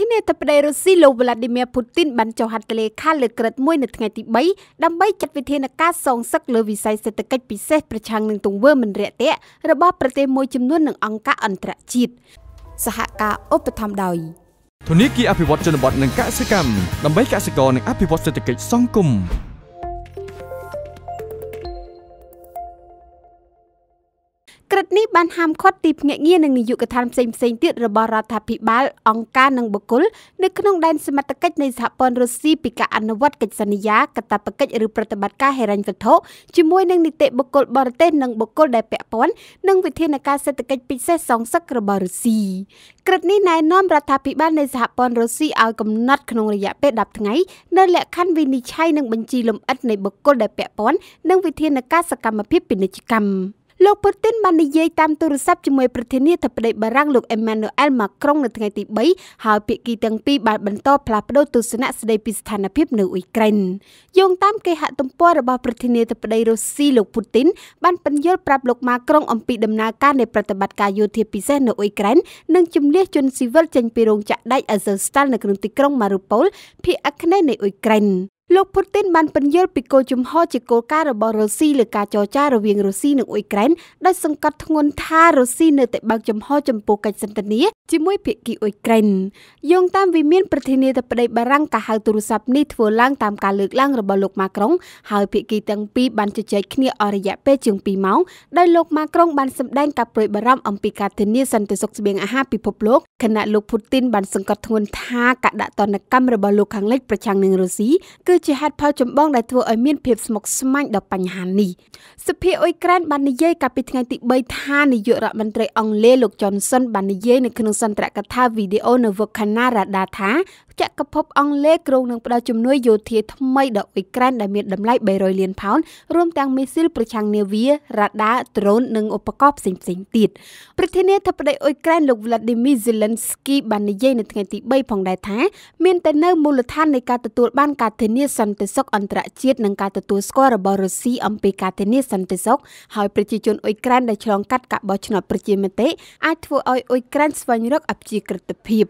ធានាធិបតីរុស្ស៊ីលោក Vladimir Putin បានចុះហត្ថលេខាលើក្រឹតមួយនៅថ្ងៃទី3ដើម្បីចាត់វិធានការសងសឹកលើវិស័យសេដ្ឋកិច្ចពិសេសប្រឆាំងនឹងទង្វើមិនរាក់ទាក់របស់ប្រទេសមួយចំនួននឹងអង្គការអន្តរជាតិសហការឧបត្ថម្ភដោយធនាគារអភិវឌ្ឍជនបទនិងកសិកម្មដើម្បីកសិករនិងអភិវឌ្ឍសេដ្ឋកិច្ចសង្គមរិទ្ធនេះបានហាមឃាត់ទីភ្នាក់ងារនិងនាយកដ្ឋានផ្សេងផ្សេងទៀតរបស់រដ្ឋាភិបាលអង្គការនិងបុគ្គលនៅក្នុងដែនសមត្ថកិច្ចនៃសហព័ន្ធរុស្ស៊ីពីការអនុវត្តកិច្ចសន្យាកតាបកិច្ចឬប្រតិបត្តិការហិរញ្ញវត្ថុជាមួយនឹងនីតិបុគ្គលបរទេសនិងបុគ្គលដែលពាក់ព័ន្ធនឹងវិធានការសេដ្ឋកិច្ចពិសេសសងសឹករបស់រុស្ស៊ីក្រឹតនេះណែនាំរដ្ឋាភិបាលនៃសហព័ន្ធរុស្ស៊ីឲ្យកំណត់ក្នុងរយៈពេល10ថ្ងៃនៅលក្ខខណ្ឌវិនិច្ឆ័យនិងបញ្ជីលម្អិតនៃបុគ្គលដែលពាក់ព័ន្ធនឹងវិធានការសកម្មភាពពាណិជ្ជកម្មលោកពូទីនបាននិយាយតាមទូរស័ព្ទជាមួយប្រធានាធិបតីបារាំងលោកអេម៉ានូអែលម៉ាក្រុងនៅថ្ងៃទី3ហើយភាគីទាំងពីរបានបន្តផ្លាស់ប្តូរទស្សនៈស្តីពីស្ថានភាពនៅអ៊ុយក្រែនយោងតាមគេហទំព័ររបស់ប្រធានាធិបតីរុស្ស៊ីលោកពូទីនបានបញ្យល់ប្រាប់លោកម៉ាក្រុងអំពីដំណើរការនៃប្រតិបត្តិការយោធាពិសេសនៅអ៊ុយក្រែននិងជំនះជនស៊ីវិលចេញពីរោងចក្រដែកអាហ្សើស្តាល់នៅក្នុងទីក្រុងម៉ារូប៉ូលភាគអាគ្នេយ៍នៃអ៊ុយក្រែនលោកពូទីនបានពន្យល់ពីគោលជំហរជាគោលការណ៍របស់រុស្ស៊ីលើការចរចារវាងរុស្ស៊ីនិងអ៊ុយក្រែនដោយសង្កត់ធ្ងន់ថារុស្ស៊ីនៅតែបើកចំហ ចំពោះកិច្ចសន្ទនាជាមួយភាគីអ៊ុយក្រែនយោងតាមវិមានប្រធានាធិបតីបារាំងកាហៅទូរស័ព្ទនេះធ្វើឡើងតាមការលើកឡើងរបស់លោកម៉ាក្រុងហើយភាគីទាំងពីរបានជជែកគ្នាអស់រយៈពេលជាង2ម៉ោងដោយលោកម៉ាក្រុងបានសម្ដែងការប្រួយបារម្ភអំពីការធានាសន្តិសុខស្បៀងអាហារពិភពលោកខណៈលោកពូទីនបានសង្កត់ធ្ងន់ថាការដាក់ទណ្ឌកម្មរបស់លោកខាងលិចប្រឆាំងនឹងរុស្ស៊ីគឺគឺជាហេតុផលចម្បងដែលធ្វើឲ្យមានភាពស្មុគស្មាញដល់បញ្ហានេះសភាអ៊ុយក្រែនបាននិយាយកាលពីថ្ងៃទី3ថានាយករដ្ឋមន្ត្រីអង់គ្លេសលោក Johnson បាននិយាយនៅក្នុងសន្ទរកថាវីដេអូនៅ Volcanarada ថាចក្រភពអង់គ្លេសគ្រោងនឹងផ្ដល់ជំនួយយោធាថ្មីដល់អ៊ុយក្រែនដែលមានតម្លៃ300លានផោនរួមទាំងមីស៊ីលប្រឆាំងនាវារ៉ាដាដ្រូននិងឧបករណ៍ផ្សេងៗទៀតប្រធានាធិបតីអ៊ុយក្រែនលោក Vladimir Zelensky បាននិយាយនៅថ្ងៃទី3ផងដែរថាមានតែនៅមូលដ្ឋាននៃការទទួលបានការធានាសន្តិសុខអន្តរជាតិនិងការទទួលស្គាល់របស់រុស្ស៊ីអំពីការធានាសន្តិសុខហើយប្រជាជនអ៊ុយក្រែនដែលឆ្លងកាត់ការបោះឆ្នោតប្រជាមតិអាចធ្វើឲ្យអ៊ុយក្រែនស្វែងរកអព្យាក្រឹតភាព